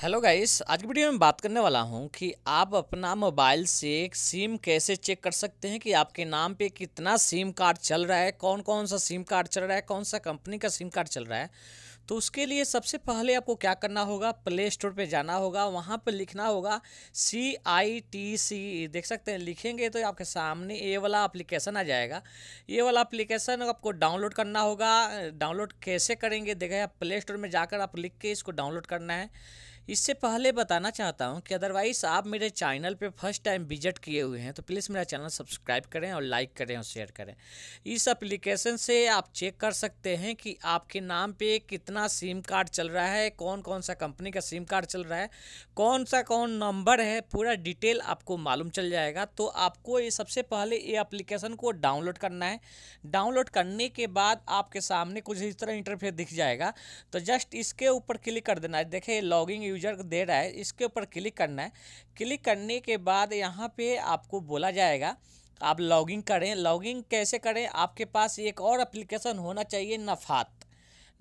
hello guys आज की video में बात करने वाला हूं कि आप अपना मोबाइल से सिम कैसे चेक कर सकते हैं कि आपके नाम पे कितना सिम कार्ड चल रहा है कौन कौन सा सिम कार्ड चल रहा है कौन सा कंपनी का सिम कार्ड चल रहा है तो उसके लिए सबसे पहले आपको क्या करना होगा प्ले स्टोर पे जाना होगा वहाँ पर लिखना होगा सी आई टी सी देख सकते हैं लिखेंगे तो आपके सामने ये वाला एप्लीकेशन आ जाएगा ये वाला एप्लीकेशन आपको डाउनलोड करना होगा डाउनलोड कैसे करेंगे देखें आप प्ले स्टोर में जाकर आप लिख के इसको डाउनलोड करना है इससे पहले बताना चाहता हूँ कि अदरवाइज आप मेरे चैनल पे फर्स्ट टाइम विजिट किए हुए हैं तो प्लीज़ मेरा चैनल सब्सक्राइब करें और लाइक करें और शेयर करें इस एप्लीकेशन से आप चेक कर सकते हैं कि आपके नाम पे कितना सिम कार्ड चल रहा है कौन कौन सा कंपनी का सिम कार्ड चल रहा है कौन सा कौन नंबर है पूरा डिटेल आपको मालूम चल जाएगा तो आपको ये सबसे पहले ये अप्लीकेशन को डाउनलोड करना है डाउनलोड करने के बाद आपके सामने कुछ इस तरह इंटरफेस दिख जाएगा तो जस्ट इसके ऊपर क्लिक कर देना है देखिए लॉगिंग यूजर को दे रहा है इसके ऊपर क्लिक करना है क्लिक करने के बाद यहाँ पे आपको बोला जाएगा आप लॉगिंग करें लॉगिंग कैसे करें आपके पास एक और एप्लीकेशन होना चाहिए नफात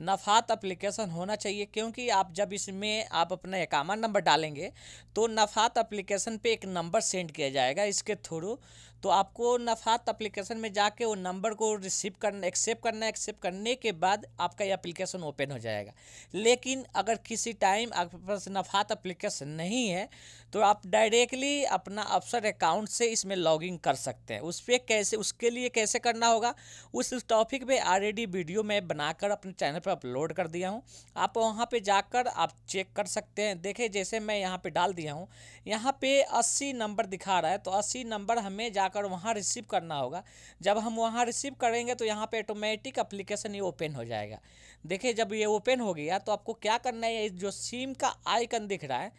नफात एप्लीकेशन होना चाहिए क्योंकि आप जब इसमें आप अपना एकामा नंबर डालेंगे तो नफात एप्लीकेशन पे एक नंबर सेंड किया जाएगा इसके थ्रू तो आपको नफात अप्लीकेशन में जाके वो नंबर को रिसीव करना एक्सेप्ट करना एक्सेप्ट करने के बाद आपका ये अप्लीकेशन ओपन हो जाएगा लेकिन अगर किसी टाइम आपके पास नफात अप्लीकेशन नहीं है तो आप डायरेक्टली अपना अफसर अकाउंट से इसमें लॉगिन कर सकते हैं उस पर कैसे उसके लिए कैसे करना होगा उस टॉपिक पर ऑलरेडी वीडियो मैं बनाकर अपने चैनल पर अपलोड कर दिया हूँ आप वहाँ पर जाकर आप चेक कर सकते हैं देखें जैसे मैं यहाँ पर डाल दिया हूँ यहाँ पे अस्सी नंबर दिखा रहा है तो अस्सी नंबर हमें जाकर जाकर वहाँ रिसीव करना होगा जब हम वहाँ रिसीव करेंगे तो यहाँ पे ऑटोमेटिक अप्लीकेशन ये ओपन हो जाएगा देखिए जब ये ओपन हो गया तो आपको क्या करना है जो सिम का आइकन दिख रहा है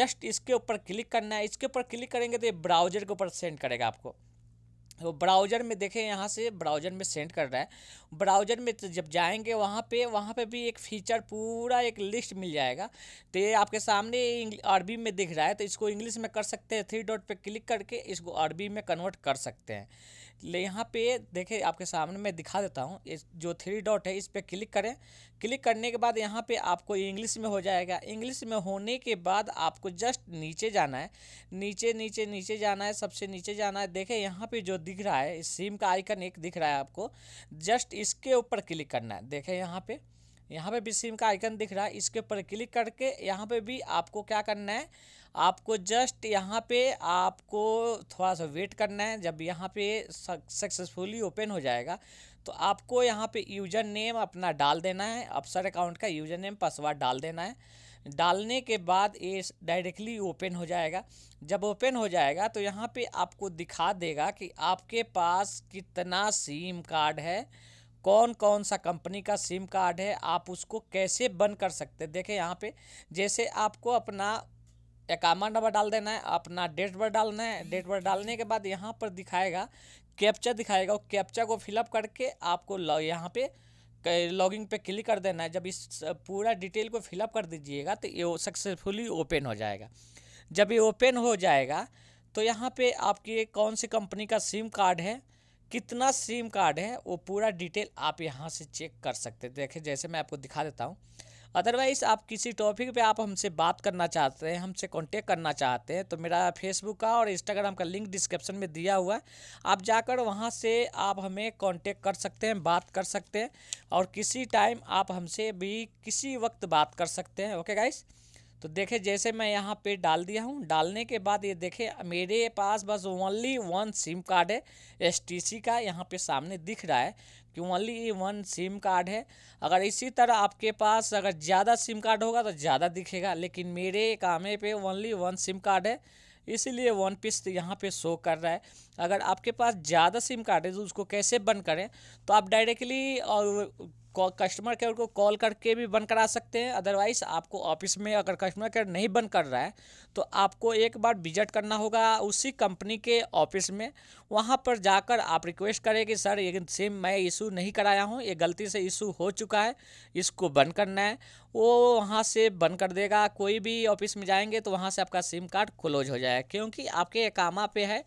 जस्ट इसके ऊपर क्लिक करना है इसके ऊपर क्लिक करेंगे तो ये ब्राउजर के ऊपर सेंड करेगा आपको वो ब्राउज़र में देखें यहाँ से ब्राउज़र में सेंड कर रहा है ब्राउज़र में तो जब जाएंगे वहाँ पे वहाँ पे भी एक फीचर पूरा एक लिस्ट मिल जाएगा तो ये आपके सामने अरबी में दिख रहा है तो इसको इंग्लिश में कर सकते हैं थ्री डॉट पे क्लिक करके इसको अरबी में कन्वर्ट कर सकते हैं ले यहाँ पे देखे आपके सामने मैं दिखा देता हूँ जो थ्री डॉट है इस पर क्लिक करें क्लिक करने के बाद यहाँ पे आपको इंग्लिश में हो जाएगा इंग्लिश में होने के बाद आपको जस्ट नीचे जाना है नीचे नीचे नीचे जाना है सबसे नीचे जाना है देखें यहाँ पे जो दिख रहा है इस सिम का आइकन एक दिख रहा है आपको जस्ट इसके ऊपर क्लिक करना है देखें यहाँ पर यहाँ पे भी सिम का आइकन दिख रहा है इसके ऊपर क्लिक करके यहाँ पे भी आपको क्या करना है आपको जस्ट यहाँ पे आपको थोड़ा सा वेट करना है जब यहाँ पे सक्सेसफुली ओपन हो जाएगा तो आपको यहाँ पे यूज़र नेम अपना डाल देना है अपसर अकाउंट का यूज़र नेम पासवर्ड डाल देना है डालने के बाद ये डायरेक्टली ओपन हो जाएगा जब ओपन हो जाएगा तो यहाँ पे आपको दिखा देगा कि आपके पास कितना सिम कार्ड है कौन कौन सा कंपनी का सिम कार्ड है आप उसको कैसे बंद कर सकते हैं देखें यहाँ पे जैसे आपको अपना अकाउंट नंबर डाल देना है अपना डेट बर्थ डालना है डेट बर्थ डालने के बाद यहाँ पर दिखाएगा कैप्चा दिखाएगा और कैप्चा को फिलअप करके आपको यहाँ पे लॉगिंग पे क्लिक कर देना है जब इस पूरा डिटेल को फिलअप कर दीजिएगा तो ये सक्सेसफुली ओपन हो जाएगा जब ये ओपन हो जाएगा तो यहाँ पे आपकी कौन सी कंपनी का सिम कार्ड है कितना सिम कार्ड है वो पूरा डिटेल आप यहाँ से चेक कर सकते हैं देखें जैसे मैं आपको दिखा देता हूँ अदरवाइज़ आप किसी टॉपिक पे आप हमसे बात करना चाहते हैं हमसे कांटेक्ट करना चाहते हैं तो मेरा फेसबुक का और इंस्टाग्राम का लिंक डिस्क्रिप्शन में दिया हुआ है आप जाकर वहाँ से आप हमें कांटेक्ट कर सकते हैं बात कर सकते हैं और किसी टाइम आप हमसे भी किसी वक्त बात कर सकते हैं ओके गाइस तो देखे जैसे मैं यहाँ पे डाल दिया हूँ डालने के बाद ये देखें मेरे पास बस ओनली वन सिम कार्ड है एस का यहाँ पे सामने दिख रहा है कि ओनली ये वन सिम कार्ड है अगर इसी तरह आपके पास अगर ज़्यादा सिम कार्ड होगा तो ज़्यादा दिखेगा लेकिन मेरे कामे पे ओनली वन सिम कार्ड है इसीलिए वन पीस तो यहाँ पे शो कर रहा है अगर आपके पास ज़्यादा सिम कार्ड है तो उसको कैसे बंद करें तो आप डायरेक्टली और कस्टमर केयर को कॉल करके भी बंद करा सकते हैं अदरवाइज आपको ऑफिस में अगर कस्टमर केयर नहीं बंद कर रहा है तो आपको एक बार विजिट करना होगा उसी कंपनी के ऑफिस में वहाँ पर जाकर आप रिक्वेस्ट करें कि सर ये सिम मैं इशू नहीं कराया हूँ ये गलती से इशू हो चुका है इसको बंद करना है वो वहाँ से बंद कर देगा कोई भी ऑफिस में जाएंगे तो वहाँ से आपका सिम कार्ड क्लोज हो जाएगा क्योंकि आपके एकामा पे है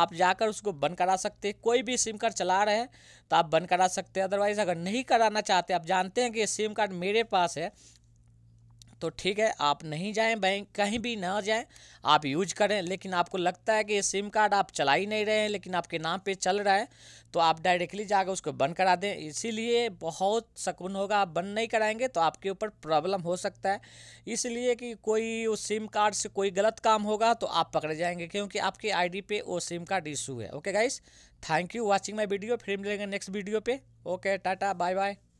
आप जाकर उसको बंद करा सकते कोई भी सिम कार्ड चला रहे हैं तो आप बंद करा सकते हैं अदरवाइज़ अगर नहीं कराना चाहते आप जानते हैं कि ये सिम कार्ड मेरे पास है तो ठीक है आप नहीं जाएं बैंक कहीं भी ना जाएं आप यूज करें लेकिन आपको लगता है कि ये सिम कार्ड आप चला ही नहीं रहे हैं लेकिन आपके नाम पे चल रहा है तो आप डायरेक्टली जाकर उसको बंद करा दें इसीलिए बहुत सकून होगा आप बंद नहीं कराएंगे तो आपके ऊपर प्रॉब्लम हो सकता है इसलिए कि कोई उस सिम कार्ड से कोई गलत काम होगा तो आप पकड़े जाएंगे क्योंकि आपके आईडी पे वो सिम कार्ड इशू है okay guys thank you watching my video फिर मिलेंगे नेक्स्ट वीडियो पे ओके टाटा बाय बाय